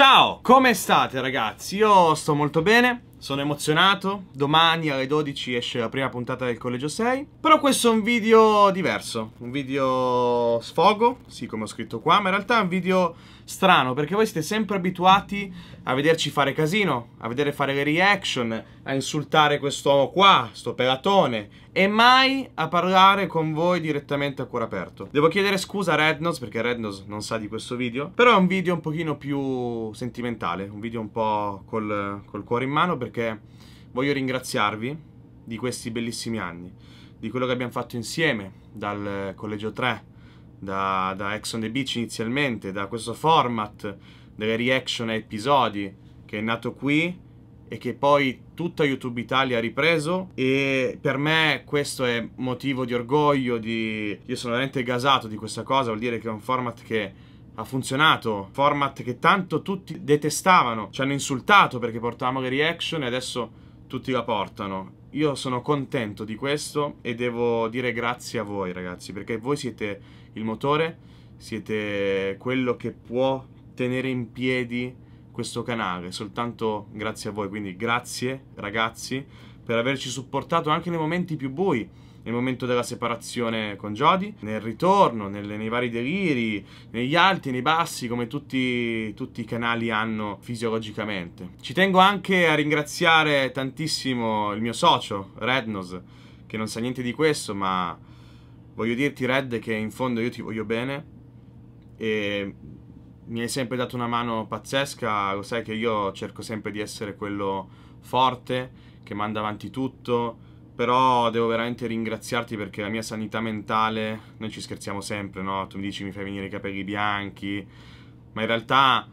Ciao, come state ragazzi? Io sto molto bene, sono emozionato, domani alle 12 esce la prima puntata del Collegio 6, però questo è un video diverso, un video sfogo, sì come ho scritto qua, ma in realtà è un video strano perché voi siete sempre abituati a vederci fare casino, a vedere fare le reaction, a insultare quest'uomo qua, sto pelatone, e mai a parlare con voi direttamente a cuore aperto. Devo chiedere scusa a Rednos perché Rednos non sa di questo video, però è un video un pochino più sentimentale, un video un po' col, col cuore in mano perché perché voglio ringraziarvi di questi bellissimi anni, di quello che abbiamo fatto insieme, dal collegio 3, da, da Ex on the Beach inizialmente, da questo format delle reaction a episodi che è nato qui e che poi tutta YouTube Italia ha ripreso e per me questo è motivo di orgoglio, di... io sono veramente gasato di questa cosa, vuol dire che è un format che ha funzionato. Format che tanto tutti detestavano, ci hanno insultato perché portavamo le reaction e adesso tutti la portano. Io sono contento di questo e devo dire grazie a voi ragazzi, perché voi siete il motore, siete quello che può tenere in piedi questo canale, soltanto grazie a voi, quindi grazie ragazzi per averci supportato anche nei momenti più bui nel momento della separazione con Jodie, nel ritorno, nelle, nei vari deliri, negli alti, nei bassi, come tutti, tutti i canali hanno fisiologicamente. Ci tengo anche a ringraziare tantissimo il mio socio, Rednos, che non sa niente di questo, ma voglio dirti, Red, che in fondo io ti voglio bene e mi hai sempre dato una mano pazzesca, lo sai che io cerco sempre di essere quello forte, che manda avanti tutto, però devo veramente ringraziarti perché la mia sanità mentale, noi ci scherziamo sempre, no? Tu mi dici mi fai venire i capelli bianchi, ma in realtà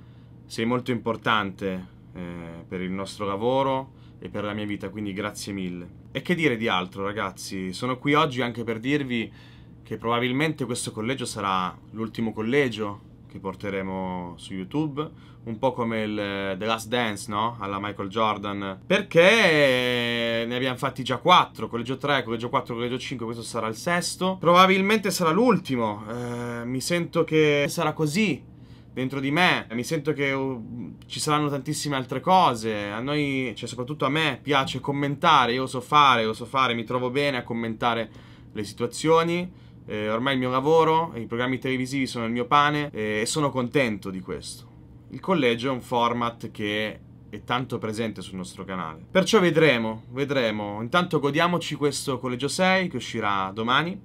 sei molto importante eh, per il nostro lavoro e per la mia vita, quindi grazie mille. E che dire di altro ragazzi? Sono qui oggi anche per dirvi che probabilmente questo collegio sarà l'ultimo collegio che porteremo su YouTube, un po' come il eh, The Last Dance, no? Alla Michael Jordan. Perché ne abbiamo fatti già 4, collegio 3, collegio 4, collegio 5, questo sarà il sesto. Probabilmente sarà l'ultimo, eh, mi sento che sarà così dentro di me, mi sento che uh, ci saranno tantissime altre cose, a noi, cioè soprattutto a me, piace commentare, io so fare, lo so fare, mi trovo bene a commentare le situazioni, eh, ormai il mio lavoro, i programmi televisivi sono il mio pane eh, e sono contento di questo. Il collegio è un format che è tanto presente sul nostro canale. Perciò vedremo, vedremo. Intanto godiamoci questo Collegio 6 che uscirà domani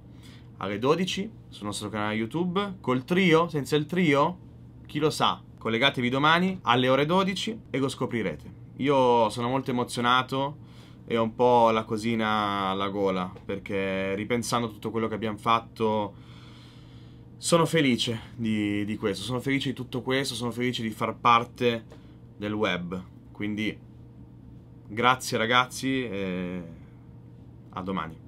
alle 12 sul nostro canale YouTube. Col trio, senza il trio, chi lo sa. Collegatevi domani alle ore 12 e lo scoprirete. Io sono molto emozionato e ho un po' la cosina alla gola perché ripensando tutto quello che abbiamo fatto sono felice di, di questo, sono felice di tutto questo, sono felice di far parte del web. Quindi grazie ragazzi e a domani.